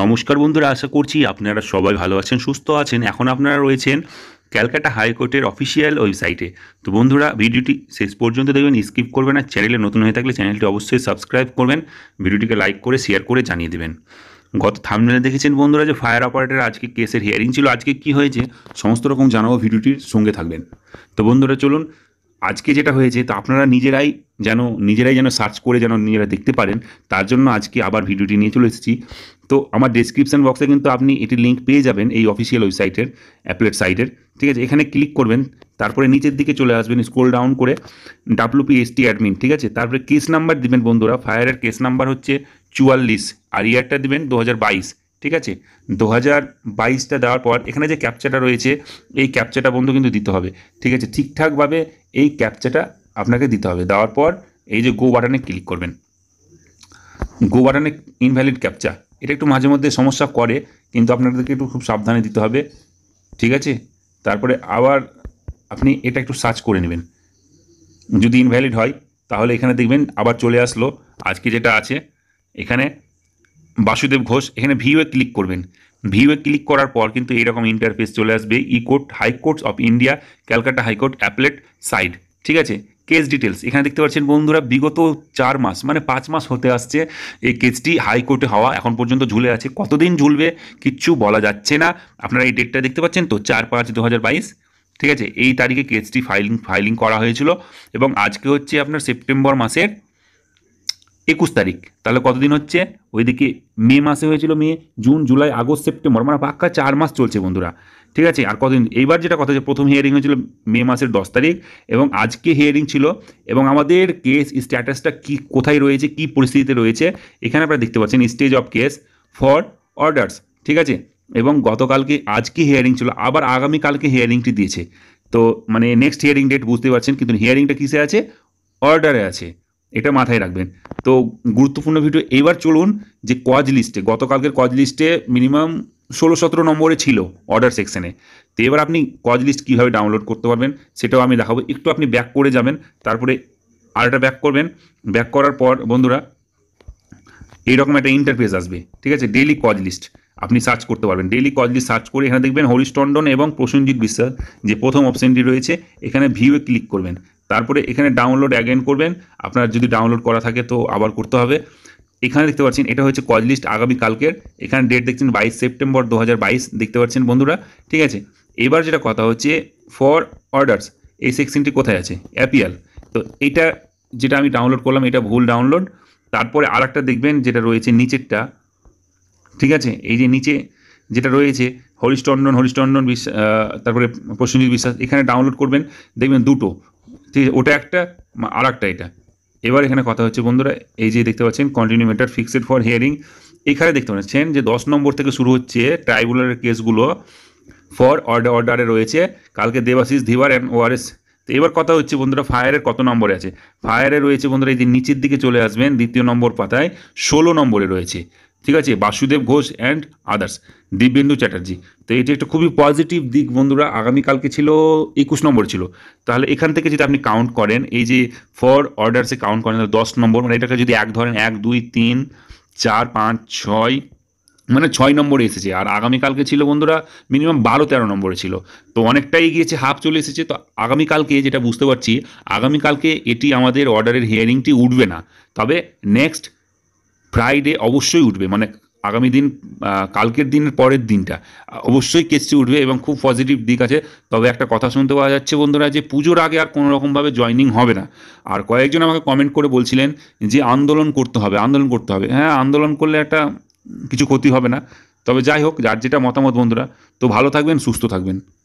নমস্কার বন্ধুরা আশা করছি আপনারা সবাই ভালো আছেন সুস্থ আছেন এখন আপনারা রয়েছেন ক্যালকাটা হাইকোর্টের অফিসিয়াল ওয়েবসাইটে তো বন্ধুরা ভিডিওটি শেষ পর্যন্ত দেখবেন স্কিপ করবেন আর চ্যানেলে নতুন হয়ে থাকলে চ্যানেলটি অবশ্যই সাবস্ক্রাইব করবেন ভিডিওটিকে লাইক করে শেয়ার করে জানিয়ে দেবেন গত থামনেলে দেখেছেন বন্ধুরা যে ফায়ার অপারেটার আজকে কেসের হিয়ারিং ছিল আজকে কি হয়েছে সমস্ত রকম জানাবো ভিডিওটির সঙ্গে থাকবেন তো বন্ধুরা চলুন আজকে যেটা হয়েছে তো আপনারা নিজেরাই যেন নিজেরাই যেন সার্চ করে যেন নিজেরা দেখতে পারেন তার জন্য আজকে আবার ভিডিওটি নিয়ে চলে এসেছি তো আমার ডিসক্রিপশান বক্সে কিন্তু আপনি এটি লিঙ্ক পেয়ে যাবেন এই অফিসিয়াল ওয়েবসাইটের অ্যাপলেট সাইটের ঠিক আছে এখানে ক্লিক করবেন তারপরে নিচের দিকে চলে আসবেন স্ক্রোল ডাউন করে ডাব্লুপিএসটি অ্যাডমিন ঠিক আছে তারপরে কেস নাম্বার দিবেন বন্ধুরা ফায়ারের কেস নাম্বার হচ্ছে চুয়াল্লিশ আর ইয়ারটা দিবেন দু হাজার বাইশ ঠিক আছে দু হাজার বাইশটা দেওয়ার পর এখানে যে ক্যাপচাটা রয়েছে এই ক্যাপচাটা বন্ধু কিন্তু দিতে হবে ঠিক আছে ঠিকঠাকভাবে এই ক্যাপচাটা আপনাকে দিতে হবে দেওয়ার পর এই যে গো বাটনে ক্লিক করবেন গো বাটনে ইনভ্যালিড ক্যাপচা এটা একটু মাঝে মধ্যে সমস্যা করে কিন্তু আপনাদেরকে একটু খুব সাবধানে দিতে হবে ঠিক আছে তারপরে আবার আপনি এটা একটু সার্চ করে নেবেন যদি ইনভ্যালিড হয় তাহলে এখানে দেখবেন আবার চলে আসলো আজকে যেটা আছে এখানে বাসুদেব ঘোষ এখানে ভিউয়ে ক্লিক করবেন ভিউয়ে ক্লিক করার পর কিন্তু এইরকম ইন্টারফেস চলে আসবে E court high courts of India Calcutta high court appellate side ঠিক আছে কেস ডিটেলস এখানে দেখতে পাচ্ছেন বন্ধুরা বিগত চার মাস মানে পাঁচ মাস হতে আসছে এই কেসটি হাইকোর্টে হওয়া এখন পর্যন্ত ঝুলে আছে কতদিন ঝুলবে কিচ্ছু বলা যাচ্ছে না আপনারা এই ডেটটা দেখতে পাচ্ছেন তো চার পাঁচ দু ঠিক আছে এই তারিখে কেসটি ফাইলিং ফাইলিং করা হয়েছিল এবং আজকে হচ্ছে আপনার সেপ্টেম্বর মাসের একুশ তারিখ তাহলে কতদিন হচ্ছে ওইদিকে মে মাসে হয়েছিল May June July August September মানে পাক্কা চার মাস চলছে বন্ধুরা ঠিক আছে আর কতদিন এইবার যেটা কথা হচ্ছে প্রথম হিয়ারিং হয়েছিল মে মাসের দশ তারিখ এবং আজকে হিয়ারিং ছিল এবং আমাদের কেস স্ট্যাটাসটা কি কোথায় রয়েছে কি পরিস্থিতিতে রয়েছে এখানে আপনারা দেখতে পাচ্ছেন stage of case for orders ঠিক আছে এবং গতকালকে আজকে হিয়ারিং ছিল আবার আগামীকালকে হিয়ারিংটি দিয়েছে তো মানে নেক্সট হিয়ারিং ডেট বুঝতে পারছেন কিন্তু হিয়ারিংটা কিসে আছে অর্ডারে আছে এটা মাথায় রাখবেন তো গুরুত্বপূর্ণ ভিডিও এবার চলুন যে কজ লিস্টে গতকালকের কজ লিস্টে মিনিমাম ষোলো সতেরো নম্বরে ছিল অর্ডার সেকশানে তো এবার আপনি কজ লিস্ট কীভাবে ডাউনলোড করতে পারবেন সেটাও আমি দেখাবো একটু আপনি ব্যাক করে যাবেন তারপরে আরেকটা ব্যাক করবেন ব্যাক করার পর বন্ধুরা এইরকম একটা ইন্টারফেস আসবে ঠিক আছে ডেলি কজ লিস্ট আপনি সার্চ করতে পারবেন ডেলি লিস্ট সার্চ করে এখানে দেখবেন হরিশ টন্ডন এবং প্রসেনজিৎ বিশ্বাস যে প্রথম অপশানটি রয়েছে এখানে ভিউয়ে ক্লিক করবেন তারপরে এখানে ডাউনলোড অ্যাগেন করবেন আপনার যদি ডাউনলোড করা থাকে তো আবার করতে হবে এখানে দেখতে পাচ্ছেন এটা হচ্ছে কজ লিস্ট আগামীকালকের এখানে ডেট দেখছেন বাইশ সেপ্টেম্বর দু দেখতে পাচ্ছেন বন্ধুরা ঠিক আছে এবার যেটা কথা হচ্ছে ফর অর্ডার্স এই সেকশনটি কোথায় আছে অ্যাপিয়াল তো এটা যেটা আমি ডাউনলোড করলাম এটা ভুল ডাউনলোড তারপরে আর দেখবেন যেটা রয়েছে নিচেরটা ঠিক আছে এই যে নিচে যেটা রয়েছে হরিশচন্দন হরিশচন্দন বিশ্বাস তারপরে প্রসেনজিৎ বিশ্বাস এখানে ডাউনলোড করবেন দেখবেন দুটো ঠিক আছে ওটা একটা আর একটা এটা এবার এখানে কথা হচ্ছে বন্ধুরা এই যে দেখতে পাচ্ছেন continue matter fixed for hearing এখানে দেখতে পাচ্ছেন যে দশ নম্বর থেকে শুরু হচ্ছে ট্রাইব্যুনালের কেসগুলো ফর অর্ডার অর্ডারে রয়েছে কালকে দেবাশিস ধিবার অ্যান্ড ওআরএস তো এবার কথা হচ্ছে বন্ধুরা ফায়ারের কত নম্বরে আছে ফায়ারে রয়েছে বন্ধুরা এই যে নিচের দিকে চলে আসবেন দ্বিতীয় নম্বর পাতায় ষোলো নম্বরে রয়েছে ঠিক আছে বাসুদেব ঘোষ অ্যান্ড আদার্স দিব্যেন্দু চ্যাটার্জি তো এটি একটা খুবই পজিটিভ দিক বন্ধুরা আগামীকালকে ছিল একুশ নম্বর ছিল তাহলে এখান থেকে যদি আপনি কাউন্ট করেন এই যে ফর অর্ডার্সে কাউন্ট করেন তাহলে দশ নম্বর মানে এটাকে যদি এক ধরেন এক দুই তিন চার পাঁচ ছয় মানে ছয় নম্বরে এসেছে আর আগামীকালকে ছিল বন্ধুরা মিনিমাম বারো তেরো নম্বরে ছিল তো অনেকটাই এগিয়েছে হাফ চলে এসেছে তো আগামীকালকে যেটা বুঝতে পারছি আগামীকালকে এটি আমাদের অর্ডারের হিয়ারিংটি উঠবে না তবে নেক্সট ফ্রাইডে অবশ্যই উঠবে মানে আগামী দিন কালকের দিনের পরের দিনটা অবশ্যই কেসটি উঠবে এবং খুব পজিটিভ দিক আছে তবে একটা কথা শুনতে পাওয়া যাচ্ছে বন্ধুরা যে পুজোর আগে আর কোনো রকমভাবে জয়নিং হবে না আর কয়েকজন আমাকে কমেন্ট করে বলছিলেন যে আন্দোলন করতে হবে আন্দোলন করতে হবে হ্যাঁ আন্দোলন করলে একটা কিছু ক্ষতি হবে না তবে যাই হোক যার যেটা মতামত বন্ধুরা তো ভালো থাকবেন সুস্থ থাকবেন